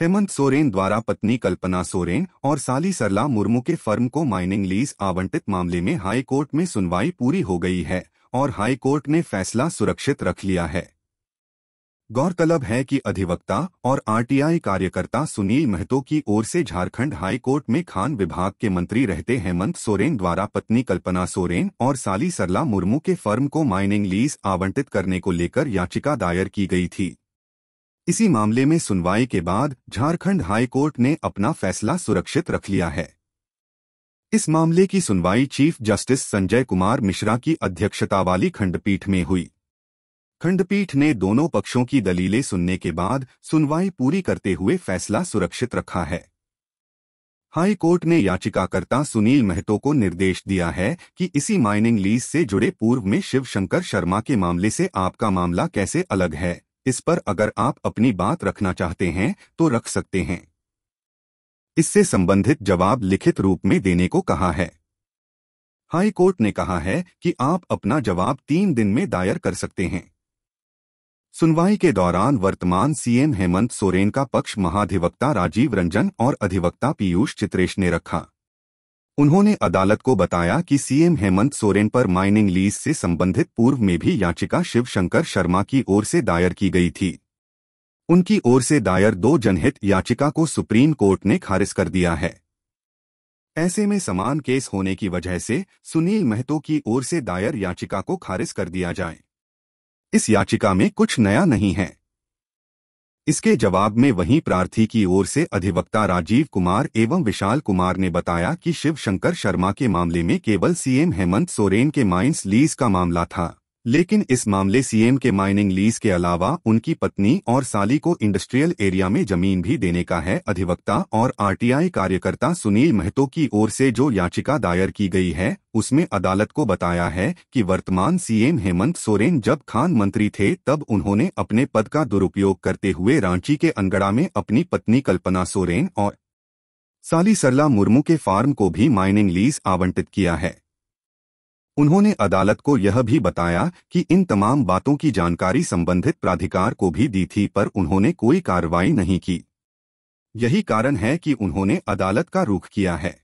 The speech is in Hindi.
हेमंत सोरेन द्वारा पत्नी कल्पना सोरेन और साली सरला मुर्मू के फर्म को माइनिंग लीज आवंटित मामले में हाई कोर्ट में सुनवाई पूरी हो गई है और हाई कोर्ट ने फैसला सुरक्षित रख लिया है गौरतलब है कि अधिवक्ता और आरटीआई कार्यकर्ता सुनील महतो की ओर से झारखंड हाई कोर्ट में खान विभाग के मंत्री रहते हेमंत सोरेन द्वारा पत्नी कल्पना सोरेन और साली सरला मुर्मू के फर्म को माइनिंग लीज आवंटित करने को लेकर याचिका दायर की गई थी इसी मामले में सुनवाई के बाद झारखंड हाईकोर्ट ने अपना फैसला सुरक्षित रख लिया है इस मामले की सुनवाई चीफ जस्टिस संजय कुमार मिश्रा की अध्यक्षता वाली खंडपीठ में हुई खंडपीठ ने दोनों पक्षों की दलीलें सुनने के बाद सुनवाई पूरी करते हुए फैसला सुरक्षित रखा है हाई कोर्ट ने याचिकाकर्ता सुनील महतो को निर्देश दिया है कि इसी माइनिंग लीज से जुड़े पूर्व में शिवशंकर शर्मा के मामले से आपका मामला कैसे अलग है इस पर अगर आप अपनी बात रखना चाहते हैं तो रख सकते हैं इससे संबंधित जवाब लिखित रूप में देने को कहा है हाई कोर्ट ने कहा है कि आप अपना जवाब तीन दिन में दायर कर सकते हैं सुनवाई के दौरान वर्तमान सीएम हेमंत सोरेन का पक्ष महाधिवक्ता राजीव रंजन और अधिवक्ता पीयूष चित्रेश ने रखा उन्होंने अदालत को बताया कि सीएम हेमंत सोरेन पर माइनिंग लीज से संबंधित पूर्व में भी याचिका शिवशंकर शर्मा की ओर से दायर की गई थी उनकी ओर से दायर दो जनहित याचिका को सुप्रीम कोर्ट ने खारिज कर दिया है ऐसे में समान केस होने की वजह से सुनील महतो की ओर से दायर याचिका को खारिज कर दिया जाए इस याचिका में कुछ नया नहीं है इसके जवाब में वहीं प्रार्थी की ओर से अधिवक्ता राजीव कुमार एवं विशाल कुमार ने बताया कि शिव शंकर शर्मा के मामले में केवल सीएम हेमंत सोरेन के माइंस लीज का मामला था लेकिन इस मामले सीएम के माइनिंग लीज के अलावा उनकी पत्नी और साली को इंडस्ट्रियल एरिया में जमीन भी देने का है अधिवक्ता और आरटीआई कार्यकर्ता सुनील महतो की ओर से जो याचिका दायर की गई है उसमें अदालत को बताया है कि वर्तमान सीएम हेमंत सोरेन जब खान मंत्री थे तब उन्होंने अपने पद का दुरुपयोग करते हुए रांची के अनगड़ा में अपनी पत्नी कल्पना सोरेन और साली सरला मुर्मू के फार्म को भी माइनिंग लीज आवंटित किया है उन्होंने अदालत को यह भी बताया कि इन तमाम बातों की जानकारी संबंधित प्राधिकार को भी दी थी पर उन्होंने कोई कार्रवाई नहीं की यही कारण है कि उन्होंने अदालत का रुख किया है